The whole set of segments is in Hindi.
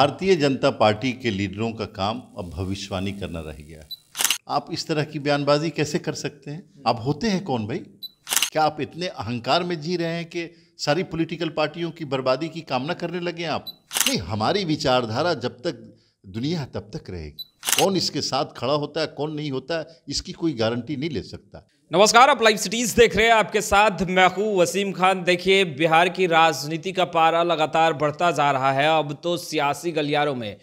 भारतीय जनता पार्टी के लीडरों का काम अब भविष्यवाणी करना रह गया है आप इस तरह की बयानबाजी कैसे कर सकते हैं आप होते हैं कौन भाई क्या आप इतने अहंकार में जी रहे हैं कि सारी पॉलिटिकल पार्टियों की बर्बादी की कामना करने लगे आप नहीं हमारी विचारधारा जब तक दुनिया तब तक रहेगी कौन इसके साथ खड़ा होता है कौन नहीं होता है इसकी कोई गारंटी नहीं ले सकता नमस्कार आप लाइव सिटीज़ देख रहे हैं आपके साथ मैं हूँ वसीम खान देखिए बिहार की राजनीति का पारा लगातार बढ़ता जा रहा है अब तो सियासी गलियारों में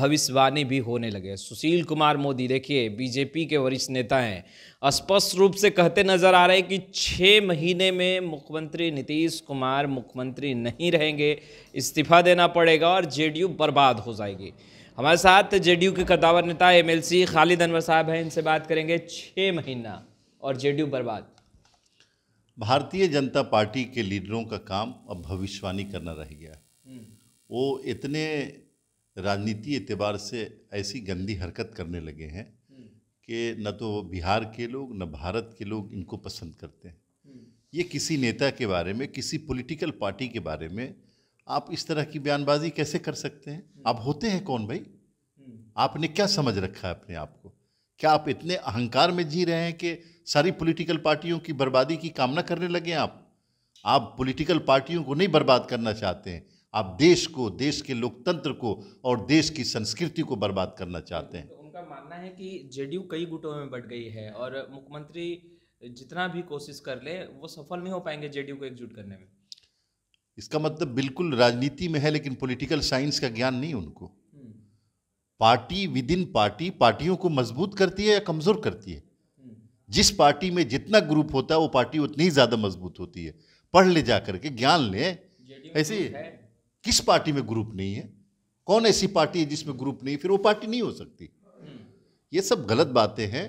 भविष्यवाणी भी होने लगे सुशील कुमार मोदी देखिए बीजेपी के वरिष्ठ नेता हैं स्पष्ट रूप से कहते नजर आ रहे हैं कि छः महीने में मुख्यमंत्री नीतीश कुमार मुख्यमंत्री नहीं रहेंगे इस्तीफा देना पड़ेगा और जे बर्बाद हो जाएगी हमारे साथ जे के कदावर नेता सी खालिद अनवर साहब हैं इनसे बात करेंगे छः महीना और जेडीयू बर्बाद भारतीय जनता पार्टी के लीडरों का काम अब भविष्यवाणी करना रह गया वो इतने राजनीति एतबार से ऐसी गंदी हरकत करने लगे हैं कि न तो बिहार के लोग न भारत के लोग इनको पसंद करते हैं ये किसी नेता के बारे में किसी पॉलिटिकल पार्टी के बारे में आप इस तरह की बयानबाजी कैसे कर सकते हैं आप होते हैं कौन भाई आपने क्या समझ रखा है अपने आप को क्या आप इतने अहंकार में जी रहे हैं कि सारी पॉलिटिकल पार्टियों की बर्बादी की कामना करने लगे आप आप पॉलिटिकल पार्टियों को नहीं बर्बाद करना चाहते हैं आप देश को देश के लोकतंत्र को और देश की संस्कृति को बर्बाद करना चाहते हैं तो उनका मानना है कि जेडीयू कई गुटों में बढ़ गई है और मुख्यमंत्री जितना भी कोशिश कर ले वो सफल नहीं हो पाएंगे जेडीयू को एकजुट करने में इसका मतलब बिल्कुल राजनीति में है लेकिन पॉलिटिकल साइंस का ज्ञान नहीं उनको हम्म। पार्टी विद इन पार्टी पार्टियों को मजबूत करती है या कमज़ोर करती है जिस पार्टी में जितना ग्रुप होता है वो पार्टी उतनी ही ज़्यादा मजबूत होती है पढ़ ले जा करके ज्ञान ले ऐसे किस पार्टी में ग्रुप नहीं है कौन ऐसी पार्टी है जिसमें ग्रुप नहीं फिर वो पार्टी नहीं हो सकती हम्म। ये सब गलत बातें हैं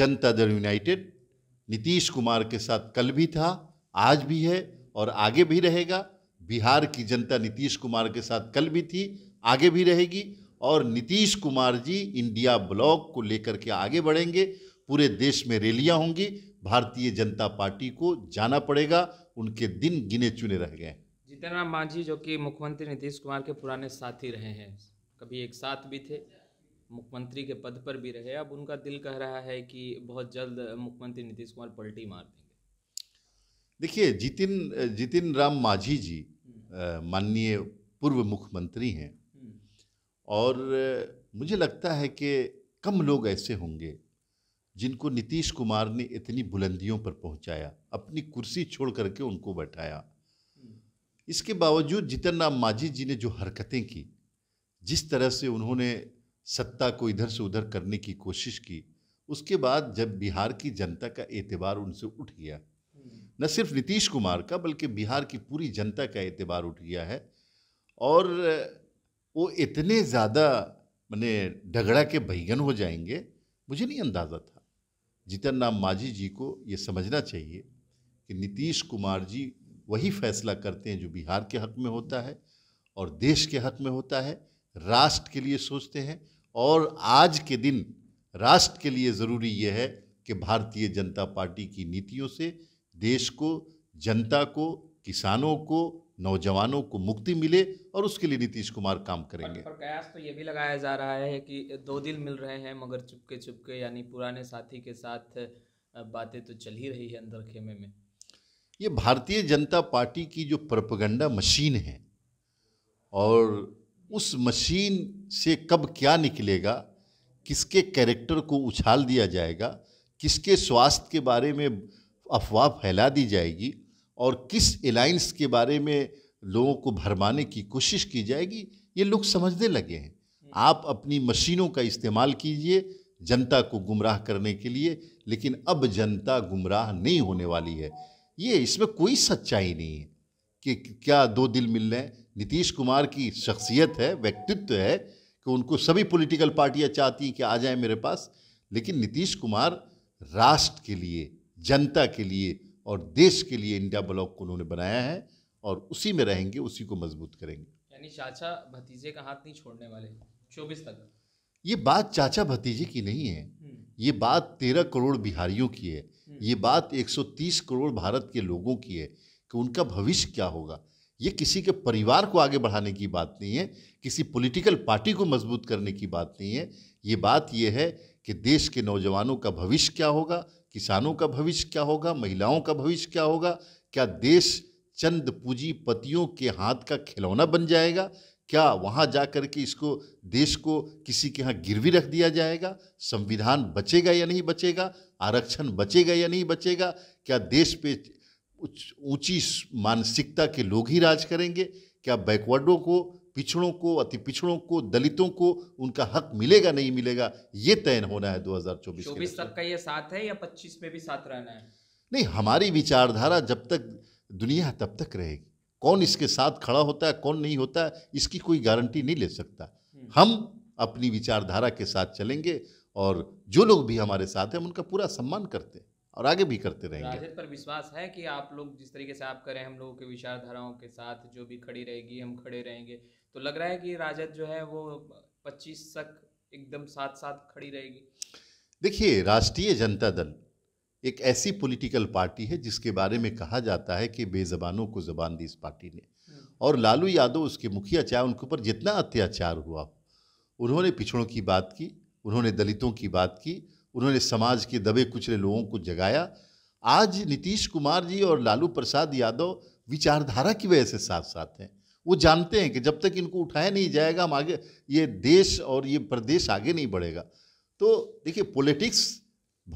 जनता दल यूनाइटेड नीतीश कुमार के साथ कल भी था आज भी है और आगे भी रहेगा बिहार की जनता नीतीश कुमार के साथ कल भी थी आगे भी रहेगी और नीतीश कुमार जी इंडिया ब्लॉक को लेकर के आगे बढ़ेंगे पूरे देश में रैलियाँ होंगी भारतीय जनता पार्टी को जाना पड़ेगा उनके दिन गिने चुने रह गए जितन राम मांझी जो कि मुख्यमंत्री नीतीश कुमार के पुराने साथी रहे हैं कभी एक साथ भी थे मुख्यमंत्री के पद पर भी रहे अब उनका दिल कह रहा है कि बहुत जल्द मुख्यमंत्री नीतीश कुमार पलटी मार देंगे देखिए जितिन जितिन राम मांझी जी माननीय पूर्व मुख्यमंत्री हैं हम्म। और मुझे लगता है कि कम लोग ऐसे होंगे जिनको नीतीश कुमार ने इतनी बुलंदियों पर पहुंचाया अपनी कुर्सी छोड़ करके उनको बैठाया इसके बावजूद जितन राम मांझी जी ने जो हरकतें की जिस तरह से उन्होंने सत्ता को इधर से उधर करने की कोशिश की उसके बाद जब बिहार की जनता का एतबार उनसे उठ गया न सिर्फ नीतीश कुमार का बल्कि बिहार की पूरी जनता का एतबार उठ गया है और वो इतने ज़्यादा मैंने ढगड़ा के बैगन हो जाएंगे मुझे नहीं अंदाज़ा था जीतन राम माझी जी को ये समझना चाहिए कि नीतीश कुमार जी वही फैसला करते हैं जो बिहार के हक में होता है और देश के हक में होता है राष्ट्र के लिए सोचते हैं और आज के दिन राष्ट्र के लिए ज़रूरी यह है कि भारतीय जनता पार्टी की नीतियों से देश को जनता को किसानों को नौजवानों को मुक्ति मिले और उसके लिए नीतीश कुमार काम करेंगे पर, पर कयास तो ये भी लगाया जा रहा है कि दो दिल मिल रहे हैं मगर चुपके चुपके यानी पुराने साथी के साथ बातें तो चल ही रही है अंदर खेमे में ये भारतीय जनता पार्टी की जो प्रपगंडा मशीन है और उस मशीन से कब क्या निकलेगा किसके कैरेक्टर को उछाल दिया जाएगा किसके स्वास्थ्य के बारे में अफवाह फैला दी जाएगी और किस अलाइंस के बारे में लोगों को भरमाने की कोशिश की जाएगी ये लोग समझने लगे हैं आप अपनी मशीनों का इस्तेमाल कीजिए जनता को गुमराह करने के लिए लेकिन अब जनता गुमराह नहीं होने वाली है ये इसमें कोई सच्चाई नहीं है कि क्या दो दिल मिल रहे हैं नीतीश कुमार की शख्सियत है व्यक्तित्व है कि उनको सभी पॉलिटिकल पार्टियां चाहती हैं कि आ जाए मेरे पास लेकिन नीतीश कुमार राष्ट्र के लिए जनता के लिए और देश के लिए इंडिया ब्लॉक को उन्होंने बनाया है और उसी में रहेंगे उसी को मजबूत करेंगे यानी चाचा भतीजे का हाथ नहीं छोड़ने वाले चौबीस तक ये बात चाचा भतीजे की नहीं है हम्म। ये बात तेरह करोड़ बिहारियों की है हम्म। ये बात एक सौ तीस करोड़ भारत के लोगों की है कि उनका भविष्य क्या होगा ये किसी के परिवार को आगे बढ़ाने की बात नहीं है किसी पॉलिटिकल पार्टी को मजबूत करने की बात नहीं है ये बात यह है कि देश के नौजवानों का भविष्य क्या होगा किसानों का भविष्य क्या होगा महिलाओं का भविष्य क्या होगा क्या देश चंद पूंजीपतियों के हाथ का खिलौना बन जाएगा क्या वहाँ जा कर के इसको देश को किसी के यहाँ गिरवी रख दिया जाएगा संविधान बचेगा या नहीं बचेगा आरक्षण बचेगा या नहीं बचेगा क्या देश पे ऊंची मानसिकता के लोग ही राज करेंगे क्या बैकवर्डों को पिछड़ों को अति पिछड़ों को दलितों को उनका हक मिलेगा नहीं मिलेगा ये तय होना है 2024 चौबीस तक का ये साथ है या 25 में भी साथ रहना है नहीं हमारी विचारधारा जब तक दुनिया तब तक रहेगी कौन इसके साथ खड़ा होता है कौन नहीं होता है इसकी कोई गारंटी नहीं ले सकता हम्म। हम अपनी विचारधारा के साथ चलेंगे और जो लोग भी हमारे साथ हैं उनका पूरा सम्मान करते हैं और आगे भी करते रहेंगे राजद पर विश्वास है कि आप लोग जिस तरीके से आप करें हम लोगों के विचारधाराओं के साथ जो भी खड़ी रहेगी हम खड़े रहेंगे तो लग रहा है कि राजद जो है वो पच्चीस तक एकदम साथ साथ खड़ी रहेगी देखिए राष्ट्रीय जनता दल एक ऐसी पॉलिटिकल पार्टी है जिसके बारे में कहा जाता है कि बेजबानों को जबान दी इस पार्टी ने हम्म। और लालू यादव उसके मुखिया चाहे उनके ऊपर जितना अत्याचार हुआ हो उन्होंने पिछड़ों की बात की उन्होंने दलितों की बात की उन्होंने समाज के दबे कुचले लोगों को जगाया आज नीतीश कुमार जी और लालू प्रसाद यादव विचारधारा की वजह से साथ साथ हैं वो जानते हैं कि जब तक इनको उठाया नहीं जाएगा हम आगे ये देश और ये प्रदेश आगे नहीं बढ़ेगा तो देखिए पॉलिटिक्स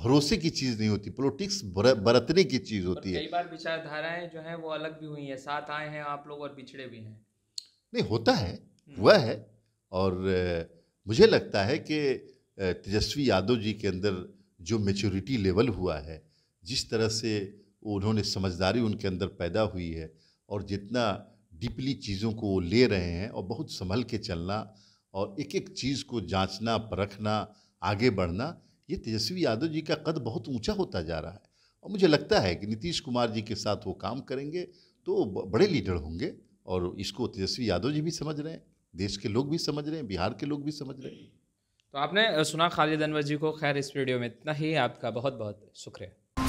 भरोसे की चीज़ नहीं होती पॉलिटिक्स बरतने की चीज़ होती है कई बार विचारधाराएं जो हैं वो अलग भी हुई हैं साथ आए हैं आप लोग और पिछड़े भी हैं नहीं होता है हम्म। हुआ है और मुझे लगता है कि तेजस्वी यादव जी के अंदर जो मेच्योरिटी लेवल हुआ है जिस तरह से उन्होंने समझदारी उनके अंदर पैदा हुई है और जितना डीपली चीज़ों को ले रहे हैं और बहुत संभल के चलना और एक एक चीज़ को जांचना परखना आगे बढ़ना ये तेजस्वी यादव जी का कद बहुत ऊंचा होता जा रहा है और मुझे लगता है कि नीतीश कुमार जी के साथ वो काम करेंगे तो बड़े लीडर होंगे और इसको तेजस्वी यादव जी भी समझ रहे हैं देश के लोग भी समझ रहे हैं बिहार के लोग भी समझ रहे हैं तो आपने सुना खालिद अनवर जी को खैर इस वीडियो में इतना ही आपका बहुत बहुत शुक्रिया